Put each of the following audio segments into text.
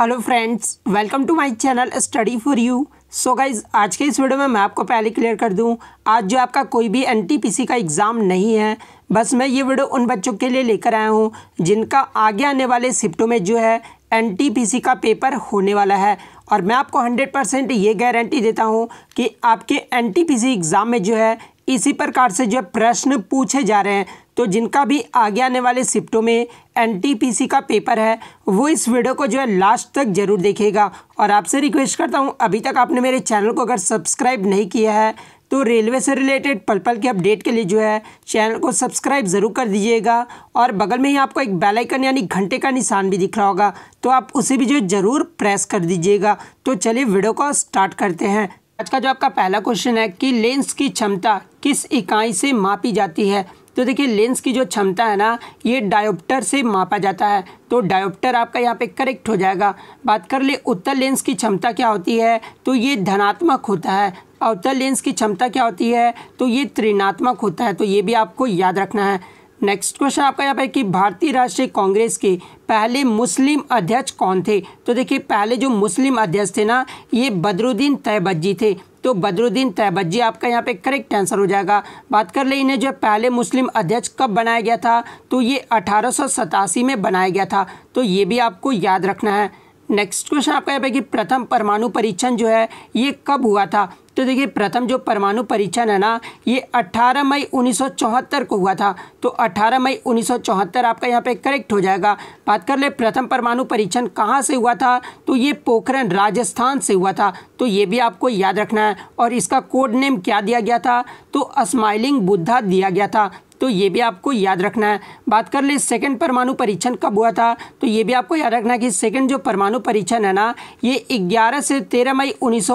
hello friends welcome to my channel study for you so guys आज के इस video में मैं आपको पहले क्लियर कर दूं आज जो आपका कोई भी एनटीपीसी का एग्ज़ाम नहीं है बस मैं ये वीडियो उन बच्चों के लिए लेकर आया हूं जिनका आगे आने वाले शिफ्टों में जो है एनटीपीसी का पेपर होने वाला है और मैं आपको हंड्रेड परसेंट ये गारंटी देता हूँ कि आपके एन एग्ज़ाम में जो है इसी प्रकार से जो प्रश्न पूछे जा रहे हैं तो जिनका भी आगे आने वाले शिफ्टों में एनटीपीसी का पेपर है वो इस वीडियो को जो है लास्ट तक जरूर देखेगा और आपसे रिक्वेस्ट करता हूँ अभी तक आपने मेरे चैनल को अगर सब्सक्राइब नहीं किया है तो रेलवे से रिलेटेड पल पल के अपडेट के लिए जो है चैनल को सब्सक्राइब ज़रूर कर दीजिएगा और बगल में ही आपको एक बेल आइकन यानी घंटे का निशान भी दिख रहा होगा तो आप उसे भी जो ज़रूर प्रेस कर दीजिएगा तो चलिए वीडियो को स्टार्ट करते हैं आज का जो आपका पहला क्वेश्चन है कि लेंस की क्षमता किस इकाई से मापी जाती है तो देखिए लेंस की जो क्षमता है ना ये डायोप्टर से मापा जाता है तो डायोप्टर आपका यहाँ पे करेक्ट हो जाएगा बात कर ले उत्तर लेंस की क्षमता क्या होती है तो ये धनात्मक होता है अवतर लेंस की क्षमता क्या होती है तो ये त्रिनात्मक होता है तो ये भी आपको याद रखना है नेक्स्ट क्वेश्चन आपका यहाँ पे कि भारतीय राष्ट्रीय कांग्रेस के पहले मुस्लिम अध्यक्ष कौन थे तो देखिए पहले जो मुस्लिम अध्यक्ष थे ना ये बदरुद्दीन तैबज्जी थे तो बदरुद्दीन तैबज्जी आपका यहाँ पे करेक्ट आंसर हो जाएगा बात कर ले इन्हें जो पहले मुस्लिम अध्यक्ष कब बनाया गया था तो ये अठारह में बनाया गया था तो ये भी आपको याद रखना है नेक्स्ट क्वेश्चन आपका यहाँ पे कि प्रथम परमाणु परीक्षण जो है ये कब हुआ था तो देखिए प्रथम जो परमाणु परीक्षण है ना ये 18 मई 1974 को हुआ था तो 18 मई 1974 आपका यहाँ पे करेक्ट हो जाएगा बात कर ले प्रथम परमाणु परीक्षण कहाँ से हुआ था तो ये पोखरण राजस्थान से हुआ था तो ये भी आपको याद रखना है और इसका कोड नेम क्या दिया गया था तो स्माइलिंग बुद्धा दिया गया था तो ये भी आपको याद रखना है बात कर ले सेकेंड परमाणु परीक्षण कब हुआ था तो ये भी आपको याद रखना है कि सेकेंड जो परमाणु परीक्षण है ना ये ग्यारह से तेरह मई उन्नीस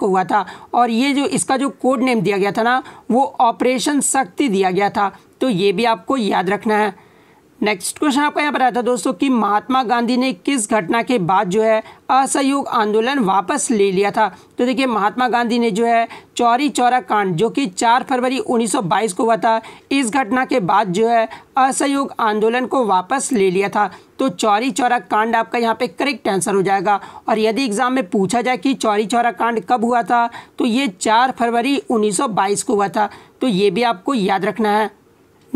को हुआ था और ये जो इसका जो कोड नेम दिया गया था ना वो ऑपरेशन शक्ति दिया गया था तो ये भी आपको याद रखना है नेक्स्ट क्वेश्चन आपका यहाँ पर आया था दोस्तों कि महात्मा गांधी ने किस घटना के बाद जो है असहयोग आंदोलन वापस ले लिया था तो देखिए महात्मा गांधी ने जो है चौरी चौरा कांड जो कि 4 फरवरी 1922 को हुआ था इस घटना के बाद जो है असहयोग आंदोलन को वापस ले लिया था तो चौरी चौरा कांड आपका यहाँ पे करेक्ट आंसर हो जाएगा और यदि एग्जाम में पूछा जाए कि चौरी चौरा कांड कब हुआ था तो ये चार फरवरी उन्नीस को हुआ था तो ये भी आपको याद रखना है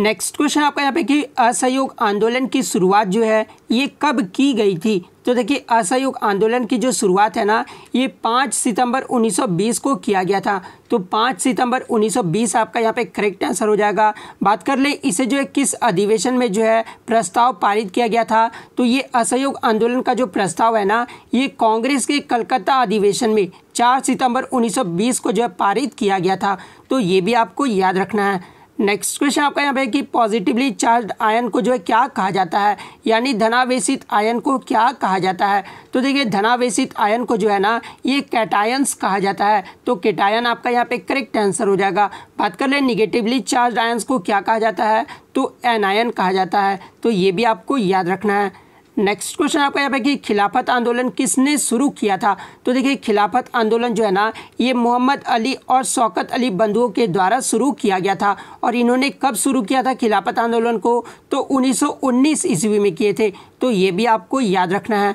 नेक्स्ट क्वेश्चन आपका यहाँ पे कि असहयोग आंदोलन की शुरुआत जो है ये कब की गई थी तो देखिए असहयोग आंदोलन की जो शुरुआत है ना ये 5 सितंबर 1920 को किया गया था तो 5 सितंबर 1920 आपका यहाँ पे करेक्ट आंसर हो जाएगा बात कर ले इसे जो है किस अधिवेशन में जो है प्रस्ताव पारित किया गया था तो ये असहयोग आंदोलन का जो प्रस्ताव है ना ये कांग्रेस के कलकत्ता अधिवेशन में 4 सितंबर 1920 को जो है पारित किया गया था तो ये भी आपको याद रखना है नेक्स्ट क्वेश्चन आपका यहाँ पे कि पॉजिटिवली चार्ज आयन को जो है क्या कहा जाता है यानी धनावेशित आयन को क्या कहा जाता है तो देखिए धनावेशित आयन को जो है ना ये कैटायंस कहा जाता है तो कैटायन आपका यहाँ पे करेक्ट आंसर हो जाएगा बात कर लें निगेटिवली चार्ज आयन्स को क्या कहा जाता है तो एनायन कहा जाता है तो ये भी आपको याद रखना है नेक्स्ट क्वेश्चन आपका यहाँ पे कि खिलाफत आंदोलन किसने शुरू किया था तो देखिए खिलाफत आंदोलन जो है ना ये मोहम्मद अली और शौकत अली बंधुओं के द्वारा शुरू किया गया था और इन्होंने कब शुरू किया था खिलाफत आंदोलन को तो 1919 ईस्वी में किए थे तो ये भी आपको याद रखना है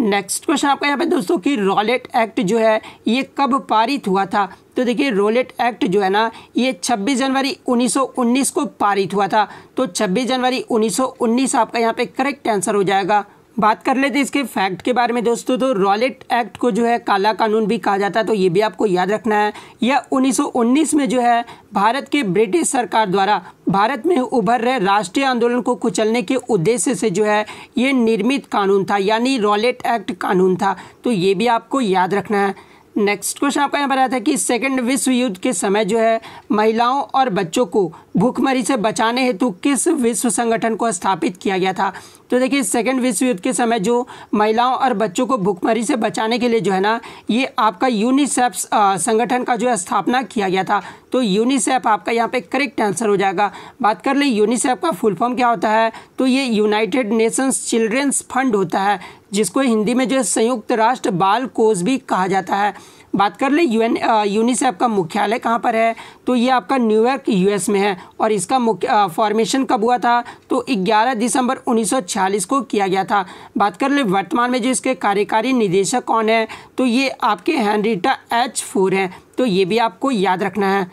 नेक्स्ट क्वेश्चन आपका यहाँ पे दोस्तों कि रोलेट एक्ट जो है ये कब पारित हुआ था तो देखिए रोलेट एक्ट जो है ना ये 26 जनवरी 1919 को पारित हुआ था तो 26 जनवरी 1919 आपका यहाँ पे करेक्ट आंसर हो जाएगा बात कर लेते इसके फैक्ट के बारे में दोस्तों तो रॉलेट एक्ट को जो है काला कानून भी कहा जाता है तो ये भी आपको याद रखना है यह 1919 में जो है भारत के ब्रिटिश सरकार द्वारा भारत में उभर रहे राष्ट्रीय आंदोलन को कुचलने के उद्देश्य से जो है ये निर्मित कानून था यानी रॉलेट एक्ट कानून था तो ये भी आपको याद रखना है नेक्स्ट क्वेश्चन आपका यहाँ पर आया था कि सेकेंड विश्व युद्ध के समय जो है महिलाओं और बच्चों को भूखमरी से बचाने हेतु किस विश्व संगठन को स्थापित किया गया था तो देखिए सेकेंड विश्व युद्ध के समय जो महिलाओं और बच्चों को भूखमरी से बचाने के लिए जो है ना ये आपका यूनिसेफ संगठन का जो है स्थापना किया गया था तो यूनिसेफ आपका यहाँ पे करेक्ट आंसर हो जाएगा बात कर ले यूनिसेफ का फुल फॉर्म क्या होता है तो ये यूनाइटेड नेशंस चिल्ड्रेंस फंड होता है जिसको हिंदी में जो है संयुक्त राष्ट्र बाल कोष भी कहा जाता है बात कर ले यूएन यूनिसेफ का मुख्यालय कहाँ पर है तो ये आपका न्यूयॉर्क यूएस में है और इसका मुख्य फॉर्मेशन कब हुआ था तो 11 दिसंबर 1946 को किया गया था बात कर ले वर्तमान में जो इसके कार्यकारी निदेशक कौन है तो ये आपके हैनरीटा एच फोर हैं तो ये भी आपको याद रखना है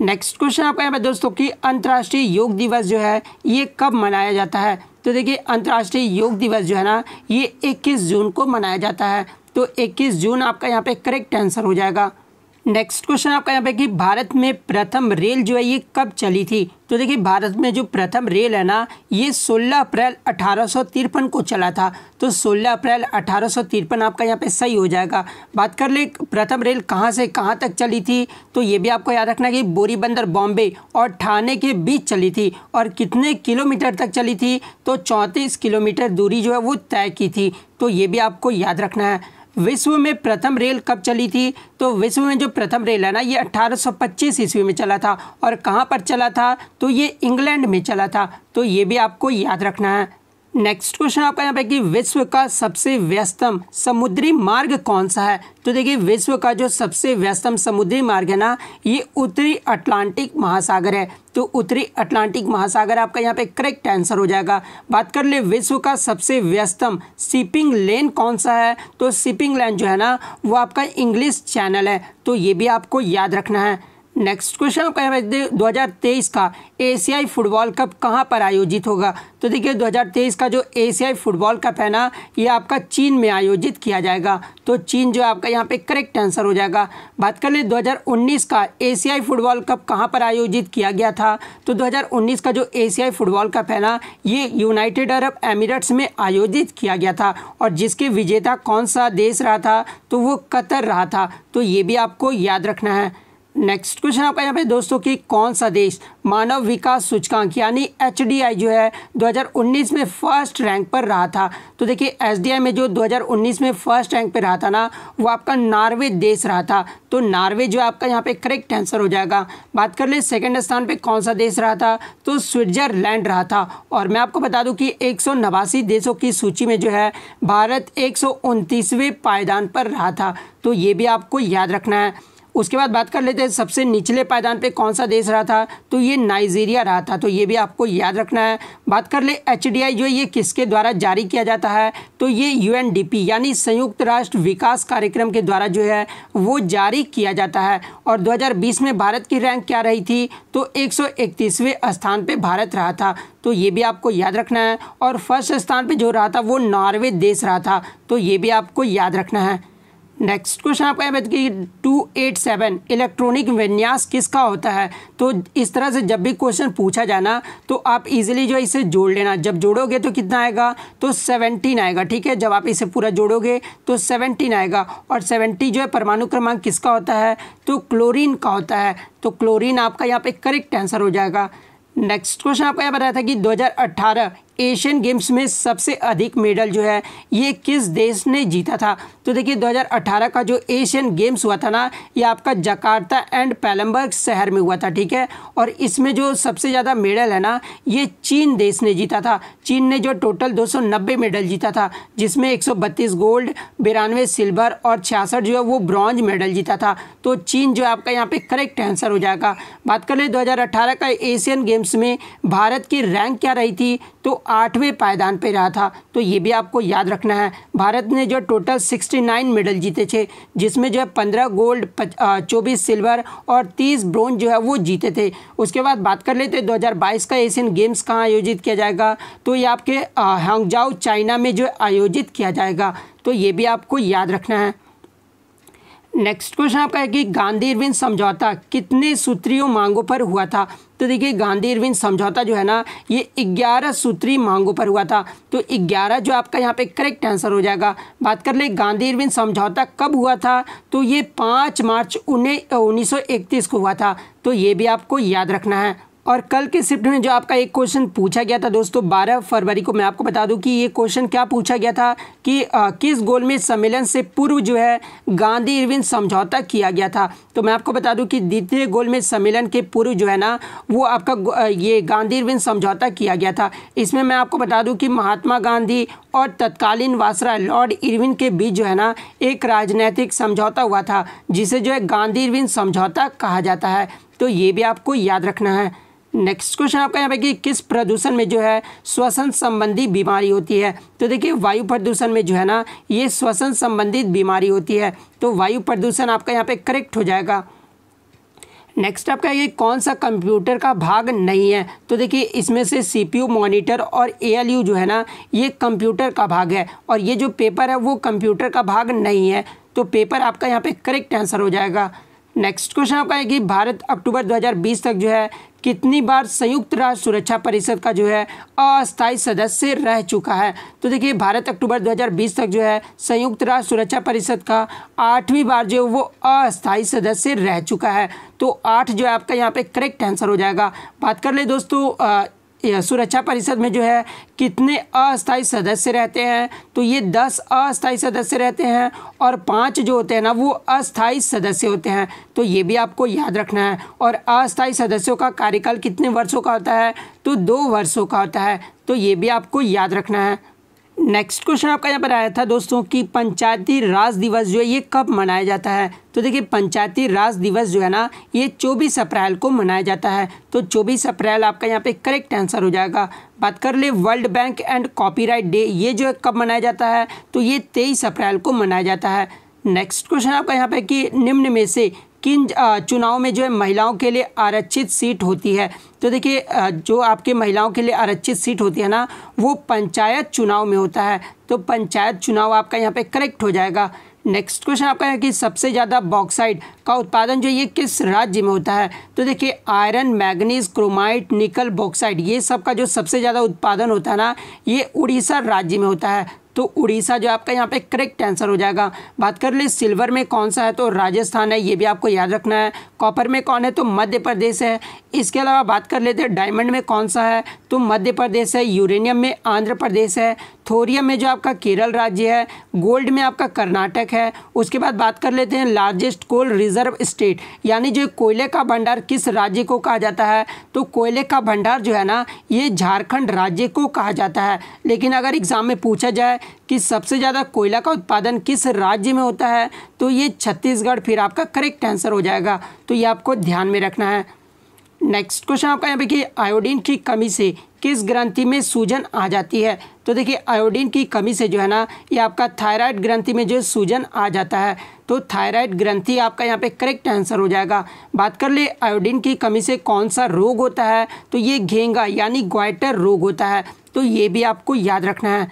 नेक्स्ट क्वेश्चन आपका यहाँ पर दोस्तों कि अंतर्राष्ट्रीय योग दिवस जो है ये कब मनाया जाता है तो देखिए अंतर्राष्ट्रीय योग दिवस जो है ना ये 21 जून को मनाया जाता है तो 21 जून आपका यहाँ पे करेक्ट आंसर हो जाएगा नेक्स्ट क्वेश्चन आपका यहाँ पे कि भारत में प्रथम रेल जो है ये कब चली थी तो देखिए भारत में जो प्रथम रेल है ना ये 16 अप्रैल अठारह को चला था तो 16 अप्रैल अठारह आपका यहाँ पे सही हो जाएगा बात कर ले प्रथम रेल कहाँ से कहाँ तक चली थी तो ये भी आपको याद रखना कि बोरीबंदर बॉम्बे और ठाणे के बीच चली थी और कितने किलोमीटर तक चली थी तो चौंतीस किलोमीटर दूरी जो है वो तय की थी तो ये भी आपको याद रखना है विश्व में प्रथम रेल कब चली थी तो विश्व में जो प्रथम रेल है ना ये 1825 ईस्वी में चला था और कहाँ पर चला था तो ये इंग्लैंड में चला था तो ये भी आपको याद रखना है नेक्स्ट क्वेश्चन आपका यहाँ पे कि विश्व का सबसे व्यस्तम समुद्री मार्ग कौन सा है तो देखिए विश्व का जो सबसे व्यस्तम समुद्री मार्ग है ना ये उत्तरी अटलांटिक महासागर है तो उत्तरी अटलांटिक महासागर आपका यहाँ पे करेक्ट आंसर हो जाएगा बात कर ले विश्व का सबसे व्यस्तम शिपिंग लेन कौन सा है तो शिपिंग लेन जो है ना वो आपका इंग्लिश चैनल है तो ये भी आपको याद रखना है नेक्स्ट क्वेश्चन आपका है दो हज़ार तेईस का एशियाई फुटबॉल कप कहाँ पर आयोजित होगा तो देखिए 2023 का जो एशियाई फुटबॉल कप है ना ये आपका चीन में आयोजित किया जाएगा तो चीन जो आपका यहाँ पे करेक्ट आंसर हो जाएगा बात कर लें 2019 का एशियाई फुटबॉल कप कहाँ पर आयोजित किया गया था तो 2019 का जो एशियाई फुटबॉल कप है ना ये यूनाइटेड अरब एमिरेट्स में आयोजित किया गया था और जिसके विजेता कौन सा देश रहा था तो वो कतर रहा था तो ये भी आपको याद रखना है नेक्स्ट क्वेश्चन आपका यहाँ पे दोस्तों कि कौन सा देश मानव विकास सूचकांक यानी एच जो है 2019 में फर्स्ट रैंक पर रहा था तो देखिए एच में जो 2019 में फर्स्ट रैंक पर रहा था ना वो आपका नॉर्वे देश रहा था तो नॉर्वे जो आपका यहाँ पे करेक्ट आंसर हो जाएगा बात कर ले सेकेंड स्थान पर कौन सा देश रहा था तो स्विट्जरलैंड रहा था और मैं आपको बता दूँ कि एक देशों की सूची में जो है भारत एक पायदान पर रहा था तो ये भी आपको याद रखना है उसके बाद बात कर लेते हैं सबसे निचले पायदान पे कौन सा देश रहा था तो ये नाइजीरिया रहा था तो ये भी आपको याद रखना है बात कर ले एच जो ये किसके द्वारा जारी किया जाता है तो ये यू यानी संयुक्त राष्ट्र विकास कार्यक्रम के द्वारा जो है वो जारी किया जाता है और 2020 में भारत की रैंक क्या रही थी तो इकतीसवें स्थान पर भारत रहा था तो ये भी आपको याद रखना है और फर्स्ट स्थान पर जो रहा था वो नॉर्वे देश रहा था तो ये भी आपको याद रखना है नेक्स्ट क्वेश्चन आपका यह बताइए टू एट सेवन इलेक्ट्रॉनिक विन्यास किसका होता है तो इस तरह से जब भी क्वेश्चन पूछा जाना तो आप इजीली जो है इसे जोड़ लेना जब जोड़ोगे तो कितना आएगा तो सेवनटीन आएगा ठीक है जब आप इसे पूरा जोड़ोगे तो सेवनटीन आएगा और सेवनटी जो है परमाणु क्रमांक किसका होता है तो क्लोरीन का होता है तो क्लोरीन आपका यहाँ पर करेक्ट आंसर हो जाएगा नेक्स्ट क्वेश्चन आपका यहाँ बताया था कि 2018 एशियन गेम्स में सबसे अधिक मेडल जो है ये किस देश ने जीता था तो देखिए 2018 का जो एशियन गेम्स हुआ था ना ये आपका जकार्ता एंड पैलम्बर्ग शहर में हुआ था ठीक है और इसमें जो सबसे ज़्यादा मेडल है ना ये चीन देश ने जीता था चीन ने जो टोटल 290 मेडल जीता था जिसमें 132 गोल्ड बिरानवे सिल्वर और छियासठ जो है वो ब्रॉन्ज मेडल जीता था तो चीन जो आपका यहाँ पर करेक्ट आंसर हो जाएगा बात कर ले 2018 का एशियन गेम्स में भारत की रैंक क्या रही थी तो आठवें पायदान पे रहा था तो ये भी आपको याद रखना है भारत ने जो टोटल सिक्सटी नाइन मेडल जीते थे जिसमें जो है पंद्रह गोल्ड चौबीस सिल्वर और तीस ब्रोंज जो है वो जीते थे उसके बाद बात कर लेते दो हज़ार बाईस का एशियन गेम्स कहाँ आयोजित किया जाएगा तो ये आपके हांगजाओ चाइना में जो आयोजित किया जाएगा तो ये भी आपको याद रखना है नेक्स्ट क्वेश्चन आपका है कि गांधी अरविंद समझौता कितने सूत्रीय मांगों पर हुआ था तो देखिए गांधी अरविंद समझौता जो है ना ये 11 सूत्री मांगों पर हुआ था तो 11 जो आपका यहाँ पे करेक्ट आंसर हो जाएगा बात कर ले गांधी अरविंद समझौता कब हुआ था तो ये 5 मार्च उन्नीस को हुआ था तो ये भी आपको याद रखना है और कल के शिफ्ट में जो आपका एक क्वेश्चन पूछा गया था दोस्तों बारह फरवरी को मैं आपको बता दूं कि ये क्वेश्चन क्या पूछा गया था कि आ, किस गोल में सम्मेलन से पूर्व जो है गांधी इरविन समझौता किया गया था तो मैं आपको बता दूं कि द्वितीय गोल में सम्मेलन के पूर्व जो है ना वो आपका ये गांधी इरविन समझौता किया गया था इसमें मैं आपको बता दूँ कि महात्मा गांधी और तत्कालीन वासरा लॉर्ड इरविन के बीच जो है ना एक राजनैतिक समझौता हुआ था जिसे जो है गांधी इरविन समझौता कहा जाता है तो ये भी आपको याद रखना है नेक्स्ट क्वेश्चन आपका यहाँ पे कि किस प्रदूषण में जो है श्वसन संबंधी बीमारी होती है तो देखिए वायु प्रदूषण में जो है ना ये श्वसन संबंधित बीमारी होती है तो वायु प्रदूषण आपका यहाँ पे करेक्ट हो जाएगा नेक्स्ट आपका ये कौन सा कंप्यूटर का भाग नहीं है तो देखिए इसमें से सीपीयू मॉनिटर और एएलयू जो है ना ये कंप्यूटर का भाग है और ये जो पेपर है वो कंप्यूटर का भाग नहीं है तो पेपर आपका यहाँ पे करेक्ट आंसर हो जाएगा नेक्स्ट क्वेश्चन आपका है कि भारत अक्टूबर 2020 तक जो है कितनी बार संयुक्त राष्ट्र सुरक्षा परिषद का जो है अस्थायी सदस्य रह चुका है तो देखिए भारत अक्टूबर 2020 तक जो है संयुक्त राष्ट्र सुरक्षा परिषद का आठवीं बार जो वो अस्थायी सदस्य रह चुका है तो आठ जो है आपका यहाँ पे करेक्ट आंसर हो जाएगा बात कर ले दोस्तों सुरक्षा परिषद में जो है कितने अस्थायी सदस्य रहते हैं तो ये दस अस्थायी सदस्य रहते हैं और पाँच जो होते हैं ना वो अस्थाई सदस्य होते हैं तो ये भी आपको याद रखना है और अस्थाई सदस्यों का कार्यकाल कितने वर्षों का होता है तो दो वर्षों का होता है तो ये भी आपको याद रखना है नेक्स्ट क्वेश्चन आपका यहाँ पर आया था दोस्तों कि पंचायती राज दिवस जो है ये कब मनाया जाता है तो देखिए पंचायती राज दिवस जो है ना ये 24 अप्रैल को मनाया जाता है तो 24 अप्रैल आपका यहाँ पे करेक्ट आंसर हो जाएगा बात कर ले world bank and copyright day ये जो है कब मनाया जाता है तो ये तेईस अप्रैल को मनाया जाता है नेक्स्ट क्वेश्चन आपका यहाँ पे कि निम्न में से किन चुनाव में जो है महिलाओं के लिए आरक्षित सीट होती है तो देखिए जो आपके महिलाओं के लिए आरक्षित सीट होती है ना वो पंचायत चुनाव में होता है तो पंचायत चुनाव आपका यहाँ पे करेक्ट हो जाएगा नेक्स्ट क्वेश्चन आपका है कि सबसे ज़्यादा बॉक्साइड का उत्पादन जो ये किस राज्य में होता है तो देखिए iron manganese chromite nickel bauxite ये सब का जो सबसे ज़्यादा उत्पादन होता है ना ये उड़ीसा राज्य में होता है तो उड़ीसा जो आपका यहाँ पे करेक्ट आंसर हो जाएगा बात कर ले सिल्वर में कौन सा है तो राजस्थान है ये भी आपको याद रखना है कॉपर में कौन है तो मध्य प्रदेश है इसके अलावा बात कर लेते हैं डायमंड में कौन सा है तो मध्य प्रदेश है यूरेनियम में आंध्र प्रदेश है थोरियम में जो आपका केरल राज्य है गोल्ड में आपका कर्नाटक है उसके बाद बात कर लेते हैं लार्जेस्ट कोल रिजर्व स्टेट यानी जो कोयले का भंडार किस राज्य को कहा जाता है तो कोयले का भंडार जो है ना ये झारखंड राज्य को कहा जाता है लेकिन अगर एग्ज़ाम में पूछा जाए कि सबसे ज़्यादा कोयला का उत्पादन किस राज्य में होता है तो ये छत्तीसगढ़ फिर आपका करेक्ट आंसर हो जाएगा तो ये आपको ध्यान में रखना है नेक्स्ट क्वेश्चन आपका यहाँ पे कि आयोडीन की कमी से किस ग्रंथि में सूजन आ जाती है तो देखिए आयोडीन की कमी से जो है ना ये आपका थायराइड ग्रंथि में जो सूजन आ जाता है तो थायराइड ग्रंथि आपका यहाँ पे करेक्ट आंसर हो जाएगा बात कर ले आयोडीन की कमी से कौन सा रोग होता है तो ये घेंगा यानी ग्वाइटर रोग होता है तो ये भी आपको याद रखना है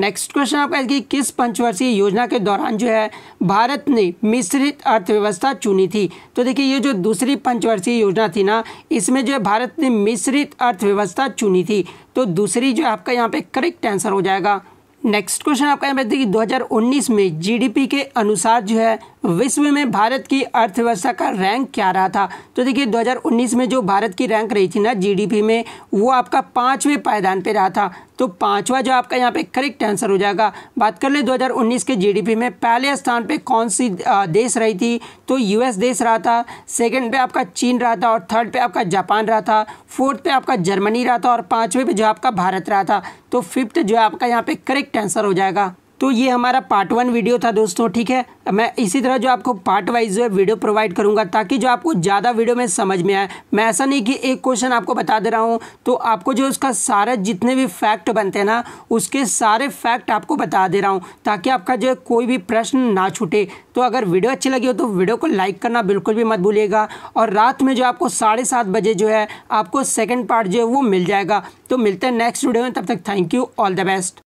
नेक्स्ट क्वेश्चन आपका कि किस पंचवर्षीय योजना के दौरान जो है भारत ने मिश्रित अर्थव्यवस्था चुनी थी तो देखिए ये जो दूसरी पंचवर्षीय योजना थी ना इसमें जो है भारत ने मिश्रित अर्थव्यवस्था चुनी थी तो दूसरी जो आपका यहाँ पे करेक्ट आंसर हो जाएगा नेक्स्ट क्वेश्चन आपका यहाँ पे देखिए दो में जी के अनुसार जो है विश्व में भारत की अर्थव्यवस्था का रैंक क्या रहा था तो देखिए 2019 में जो भारत की रैंक रही थी ना जीडीपी में वो आपका पाँचवें पायदान पे रहा था तो पांचवा जो आपका यहाँ पे करेक्ट आंसर हो जाएगा बात कर ले 2019 के जीडीपी में पहले स्थान पे कौन सी देश रही थी तो यूएस देश रहा था सेकंड पे आपका चीन रहा था और थर्ड पे आपका जापान रहा था फोर्थ पे आपका जर्मनी रहा था और पाँचवें पे जो आपका भारत रहा था तो फिफ्थ जो आपका यहाँ पे करेक्ट आंसर हो जाएगा तो ये हमारा पार्ट वन वीडियो था दोस्तों ठीक है मैं इसी तरह जो आपको पार्ट वाइज जो है वीडियो प्रोवाइड करूंगा ताकि जो आपको ज़्यादा वीडियो में समझ में आए मैं ऐसा नहीं कि एक क्वेश्चन आपको बता दे रहा हूँ तो आपको जो उसका सारे जितने भी फैक्ट बनते हैं ना उसके सारे फैक्ट आपको बता दे रहा हूँ ताकि आपका जो है कोई भी प्रश्न ना छूटे तो अगर वीडियो अच्छी लगी हो तो वीडियो को लाइक करना बिल्कुल भी मत भूलिएगा और रात में जो आपको साढ़े सात बजे जो है आपको सेकेंड पार्ट जो है वो मिल जाएगा तो मिलते हैं नेक्स्ट वीडियो में तब तक thank you all the best